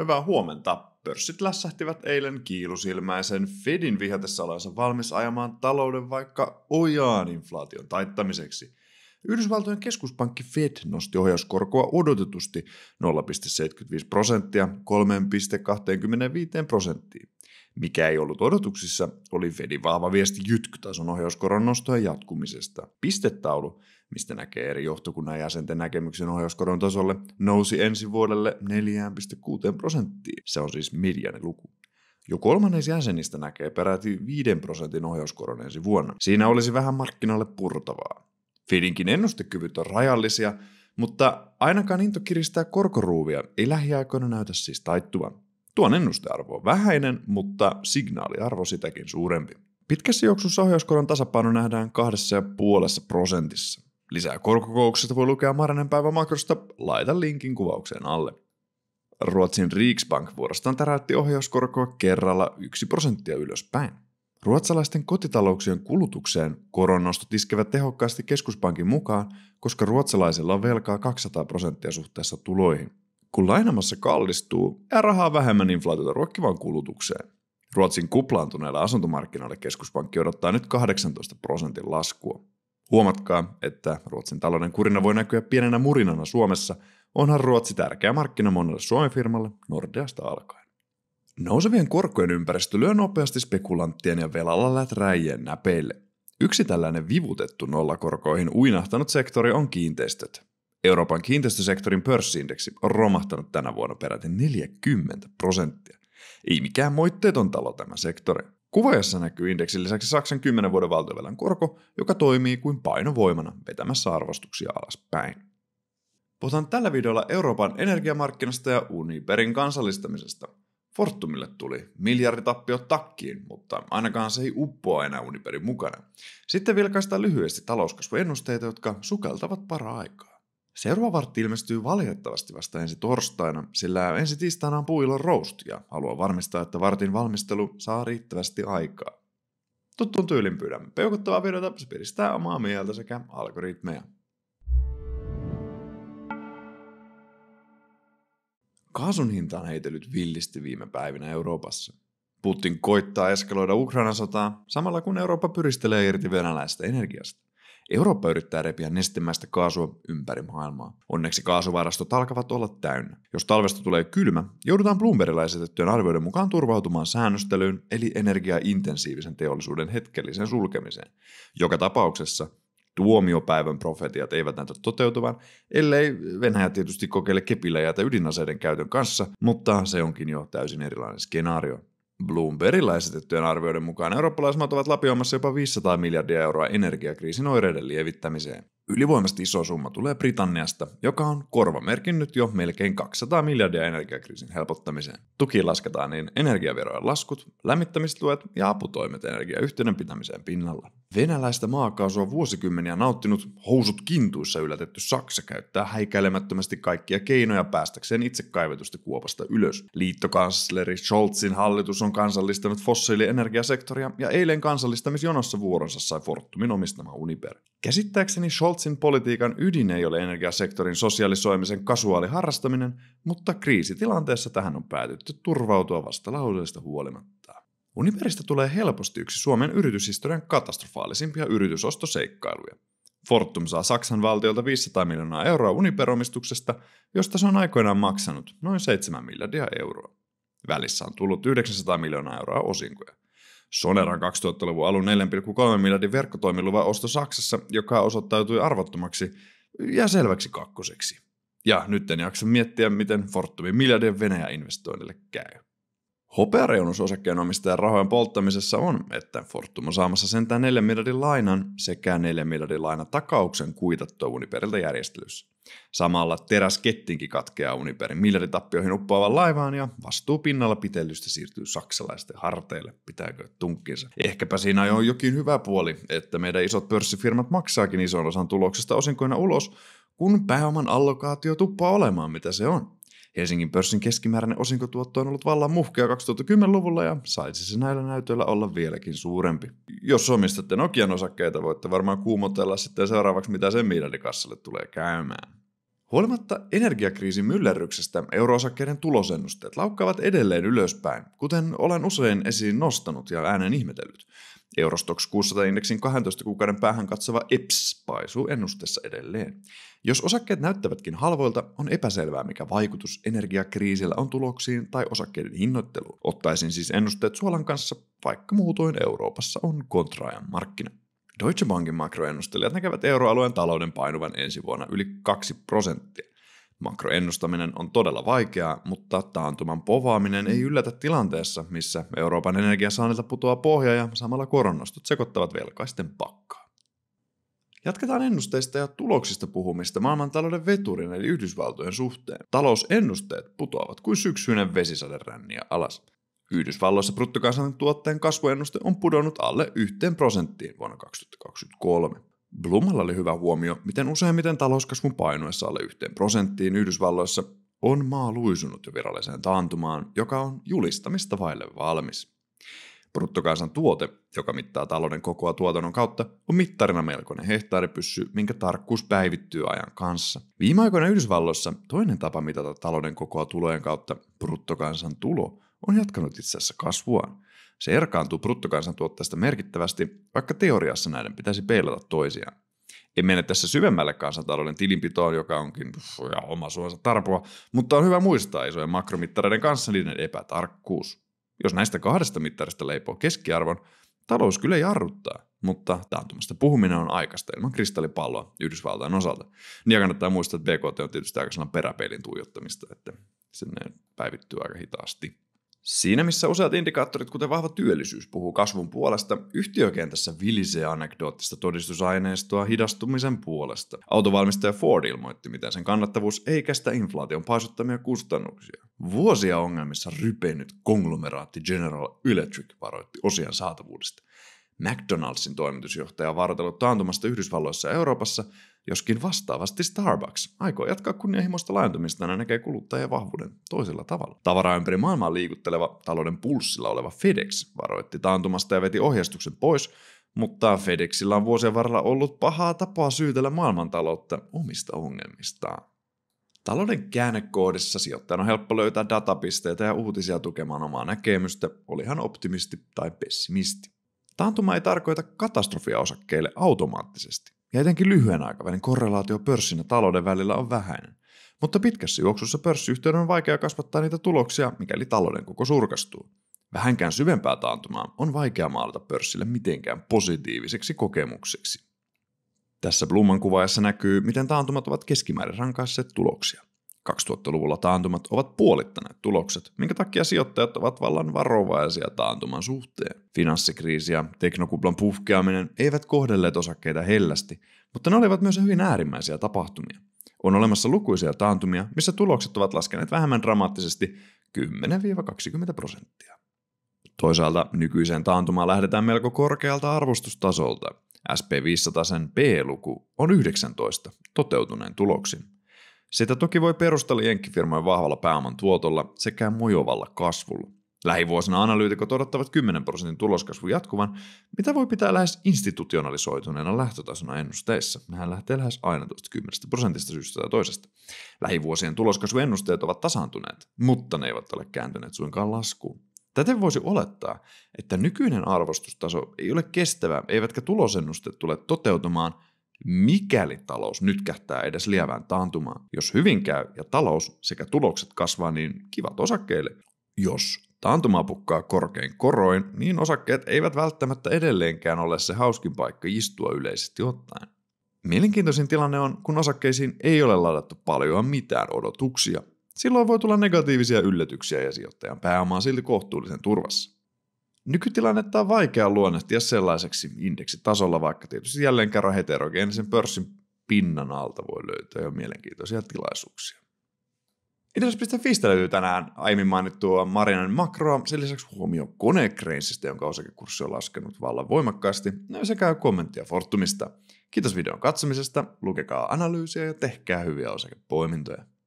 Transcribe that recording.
Hyvää huomenta. Pörssit lässähtivät eilen kiilusilmäisen Fedin vihatessa olensa valmis ajamaan talouden vaikka ojaan inflaation taittamiseksi. Yhdysvaltojen keskuspankki Fed nosti ohjauskorkoa odotetusti 0,75 prosenttia 3,25 prosenttiin. Mikä ei ollut odotuksissa, oli Fedin vahva viesti jytkytason ohjauskoron nostojen jatkumisesta. Pistetaulu, mistä näkee eri johtokunnan jäsenten näkemyksen ohjauskoron tasolle, nousi ensi vuodelle 4,6 prosenttiin. Se on siis miljonen luku. Jo kolmannes jäsenistä näkee peräti 5 prosentin ohjauskoron ensi vuonna. Siinä olisi vähän markkinalle purtavaa. Fedinkin ennustekyvyt on rajallisia, mutta ainakaan into kiristää korkoruuvia ei lähiaikoina näytä siis taittuvan. Tuon ennustearvo on vähäinen, mutta signaaliarvo sitäkin suurempi. Pitkässä juoksussa ohjauskoron tasapaino nähdään kahdessa ja puolessa prosentissa. Lisää korkokouksesta voi lukea Marinen päivä makrosta, laita linkin kuvaukseen alle. Ruotsin Riksbank vuorostaan täräytti ohjauskorkoa kerralla 1 prosenttia ylöspäin. Ruotsalaisten kotitalouksien kulutukseen koronnostot iskevät tehokkaasti keskuspankin mukaan, koska ruotsalaisilla on velkaa 200 prosenttia suhteessa tuloihin kun lainamassa kallistuu ja rahaa vähemmän inflaatiota ruokkivaan kulutukseen. Ruotsin kuplaantuneella asuntomarkkinoilla keskuspankki odottaa nyt 18 prosentin laskua. Huomatkaa, että Ruotsin talouden kurina voi näkyä pienenä murinana Suomessa, onhan Ruotsi tärkeä markkina monelle Suomen firmalle Nordeasta alkaen. Nousevien korkojen ympäristö lyö nopeasti spekulanttien ja velalla läträijien näpeille. Yksi tällainen vivutettu nollakorkoihin uinahtanut sektori on kiinteistöt. Euroopan kiinteistösektorin pörssiindeksi on romahtanut tänä vuonna peräti 40 prosenttia. Ei mikään moitteeton talo tämä sektori. Kuvajassa näkyy indeksin lisäksi Saksan 10 vuoden valtiovelan korko, joka toimii kuin painovoimana vetämässä arvostuksia alaspäin. Puhutaan tällä videolla Euroopan energiamarkkinasta ja Uniperin kansallistamisesta. Fortumille tuli miljarditappio takkiin, mutta ainakaan se ei uppoa enää Uniperin mukana. Sitten vilkaistaan lyhyesti talouskasvuennusteita, jotka sukeltavat para-aikaa. Seuraava vartti ilmestyy valitettavasti vasta ensi torstaina, sillä ensi tiistaina on puilla roast ja haluan varmistaa, että vartin valmistelu saa riittävästi aikaa. Tuttuun tyylin pyydämme peukuttavaa videota, se piristää omaa mieltä sekä algoritmeja. Kaasun hinta on heitellyt villisti viime päivinä Euroopassa. Putin koittaa eskaloida Ukrainan sotaa samalla kun Eurooppa pyristelee irti venäläistä energiasta. Eurooppa yrittää repiä nestemäistä kaasua ympäri maailmaa. Onneksi kaasuvarastot alkavat olla täynnä. Jos talvesta tulee kylmä, joudutaan Bloombergilla esitettyjen arvioiden mukaan turvautumaan säännöstelyyn eli energiaintensiivisen teollisuuden hetkelliseen sulkemiseen. Joka tapauksessa tuomiopäivän profetiat eivät näytä toteutuvan, ellei Venäjä tietysti kokeile kepillä jätä ydinaseiden käytön kanssa, mutta se onkin jo täysin erilainen skenaario. Bloombergilla esitettyjen arvioiden mukaan eurooppalaismaat ovat lapioimassa jopa 500 miljardia euroa energiakriisin oireiden lievittämiseen. Ylivoimaisesti iso summa tulee Britanniasta, joka on korvamerkinnyt jo melkein 200 miljardia energiakriisin helpottamiseen. Tukiin lasketaan niin energiaverojen laskut, lämmittämistuet ja aputoimet energiayhteyden pitämiseen pinnalla. Venäläistä maakaasua vuosikymmeniä nauttinut, housut kintuissa yllätetty Saksa käyttää häikäilemättömästi kaikkia keinoja päästäkseen itse kaivetusta kuopasta ylös. Liittokansleri Scholzin hallitus on on kansallistanut fossiilienergiasektoria ja eilen kansallistamisjonossa vuoronsa sai Fortumin omistama Uniper. Käsittääkseni Scholzin politiikan ydin ei ole energiasektorin sosiaalisoimisen kasuaaliharrastaminen, mutta kriisitilanteessa tähän on päätetty turvautua vasta lauseista huolimatta. Uniperistä tulee helposti yksi Suomen yrityshistorian katastrofaalisimpia yritysostoseikkailuja. Fortum saa Saksan valtiolta 500 miljoonaa euroa Uniperomistuksesta, josta se on aikoinaan maksanut noin 7 miljardia euroa. Välissä on tullut 900 miljoonaa euroa osinkoja. Soneran 2000-luvun alun 4,3 miljardin verkkotoimiluvan osto Saksassa, joka osoittautui arvottomaksi, ja selväksi kakkoseksi. Ja nyt en jaksa miettiä, miten Fortumin miljardien Venäjä investoinnille käy. Hopeareunus osakkeenomistajan rahojen polttamisessa on, että Fortum on saamassa sentään 4 miljardin lainan sekä 4 miljardin lainatakauksen kuitattua Uniperiltä järjestelyssä. Samalla teräskettinkin katkeaa Uniperin miljarditappioihin uppoavan laivaan ja vastuu pinnalla pitellystä siirtyy saksalaisten harteille, pitääkö tunkkinsa. Ehkäpä siinä on jokin hyvä puoli, että meidän isot pörssifirmat maksaakin ison osan tuloksesta osinkoina ulos, kun pääoman allokaatio tuppaa olemaan mitä se on. Helsingin pörssin keskimääräinen osinkotuotto on ollut vallan muhkea 2010-luvulla ja saisi se näillä näytöillä olla vieläkin suurempi. Jos omistatte Nokian osakkeita, voitte varmaan kuumotella sitten seuraavaksi, mitä sen miljardikassalle tulee käymään. Huolimatta energiakriisin myllerryksestä euroosakkeiden tulosennusteet laukkaavat edelleen ylöspäin, kuten olen usein esiin nostanut ja äänen ihmetellyt. Eurostox 600-indeksin 12 kuukauden päähän katsova EPS paisuu ennustessa edelleen. Jos osakkeet näyttävätkin halvoilta, on epäselvää, mikä vaikutus energiakriisillä on tuloksiin tai osakkeiden hinnoitteluun. Ottaisin siis ennusteet suolan kanssa, vaikka muutoin Euroopassa on kontraajan markkina. Deutsche Bankin makroennustelijat näkevät euroalueen talouden painuvan ensi vuonna yli 2 prosenttia. Makroennustaminen on todella vaikeaa, mutta taantuman povaaminen ei yllätä tilanteessa, missä Euroopan energiasaanilta putoaa pohja ja samalla koronnostot sekoittavat velkaisten pakkaa. Jatketaan ennusteista ja tuloksista puhumista maailmantalouden veturin eli Yhdysvaltojen suhteen. Talousennusteet putoavat kuin syksyinen vesisaderänniä alas. Yhdysvalloissa bruttokansantuotteen kasvuennuste on pudonnut alle 1 prosenttiin vuonna 2023. Blumalla oli hyvä huomio, miten useimmiten talouskasvun painuessa alle 1 prosenttiin Yhdysvalloissa on maa luisunut jo viralliseen taantumaan, joka on julistamista vaille valmis. Bruttokansantuote, joka mittaa talouden kokoa tuotannon kautta, on mittarina melkoinen hehtaaripyssy, minkä tarkkuus päivittyy ajan kanssa. Viime aikoina Yhdysvalloissa toinen tapa mitata talouden kokoa tulojen kautta, bruttokansantulo, on jatkanut itse asiassa kasvuaan. Se erkaantuu bruttokansantuotteesta merkittävästi, vaikka teoriassa näiden pitäisi peilata toisiaan. En mene tässä syvemmälle kansantalouden tilinpitoon, joka onkin pff, ja oma suosa tarpoa, mutta on hyvä muistaa isojen makromittareiden kanssa niiden epätarkkuus. Jos näistä kahdesta mittarista leipoo keskiarvon, talous kyllä jarruttaa, mutta taantumasta puhuminen on aikaista ilman kristallipalloa Yhdysvaltain osalta. Niin kannattaa muistaa, että BKT on tietysti aika peräpeilin tuijottamista, että sinne päivittyy aika hitaasti. Siinä missä useat indikaattorit, kuten vahva työllisyys, puhuu kasvun puolesta, yhtiökentässä vilisee anekdoottista todistusaineistoa hidastumisen puolesta. Autovalmistaja Ford ilmoitti, miten sen kannattavuus ei kestä inflaation paisuttamia kustannuksia. Vuosia ongelmissa rypeinyt konglomeraatti General Electric varoitti osien saatavuudesta. McDonaldsin toimitusjohtaja varoitellut taantumasta Yhdysvalloissa ja Euroopassa, joskin vastaavasti Starbucks aikoo jatkaa kunnianhimoista laajentumista ja näkee kuluttajien vahvuuden toisella tavalla. Tavaraa ympäri maailmaa liikutteleva talouden pulssilla oleva FedEx varoitti taantumasta ja veti ohjeistuksen pois, mutta FedExillä on vuosien varrella ollut pahaa tapaa syytellä maailmantaloutta omista ongelmistaan. Talouden käännekohdissa sijoittajan on helppo löytää datapisteitä ja uutisia tukemaan omaa näkemystä, olihan optimisti tai pessimisti. Taantuma ei tarkoita katastrofia osakkeille automaattisesti, ja etenkin lyhyen aikavälin korrelaatio pörssin ja talouden välillä on vähäinen. Mutta pitkässä juoksussa pörssiyhtiöiden on vaikea kasvattaa niitä tuloksia, mikäli talouden koko surkastuu. Vähänkään syvempää taantumaa on vaikea maalata pörssille mitenkään positiiviseksi kokemukseksi. Tässä Blumman kuvaajassa näkyy, miten taantumat ovat keskimäärin rankaisseet tuloksia. 2000-luvulla taantumat ovat puolittaneet tulokset, minkä takia sijoittajat ovat vallan varovaisia taantuman suhteen. Finanssikriisi ja teknokuplan puhkeaminen eivät kohdelleet osakkeita hellästi, mutta ne olivat myös hyvin äärimmäisiä tapahtumia. On olemassa lukuisia taantumia, missä tulokset ovat laskeneet vähemmän dramaattisesti 10-20 prosenttia. Toisaalta nykyiseen taantumaan lähdetään melko korkealta arvostustasolta. SP500 sen P-luku on 19 toteutuneen tuloksin. Sitä toki voi perustella jenkkifirmojen vahvalla pääoman tuotolla sekä mojovalla kasvulla. Lähivuosina analyytikot odottavat 10 prosentin tuloskasvu jatkuvan, mitä voi pitää lähes institutionalisoituneena lähtötasona ennusteissa. Nehän lähtee lähes aina tuosta 10 prosentista syystä tai toisesta. Lähivuosien tuloskasvuennusteet ovat tasaantuneet, mutta ne eivät ole kääntyneet suinkaan laskuun. Täten voisi olettaa, että nykyinen arvostustaso ei ole kestävä, eivätkä tulosennusteet tule toteutumaan – mikäli talous nyt kähtää edes lievään taantumaan. Jos hyvin käy ja talous sekä tulokset kasvaa, niin kivat osakkeille. Jos taantuma pukkaa korkein koroin, niin osakkeet eivät välttämättä edelleenkään ole se hauskin paikka istua yleisesti ottaen. Mielenkiintoisin tilanne on, kun osakkeisiin ei ole ladattu paljon mitään odotuksia. Silloin voi tulla negatiivisia yllätyksiä ja sijoittajan pääoma on silti kohtuullisen turvassa. Nykytilannetta on vaikea luonnehtia sellaiseksi indeksitasolla, vaikka tietysti jälleen kerran heterogeenisen pörssin pinnan alta voi löytyä jo mielenkiintoisia tilaisuuksia. Itse.fi löytyy tänään aiemmin mainittua Marinan makroa, sen lisäksi huomio konekreinsistä, jonka osakekurssi on laskenut vallan voimakkaasti, no sekä kommenttia Fortumista. Kiitos videon katsomisesta, lukekaa analyysiä ja tehkää hyviä osakepoimintoja.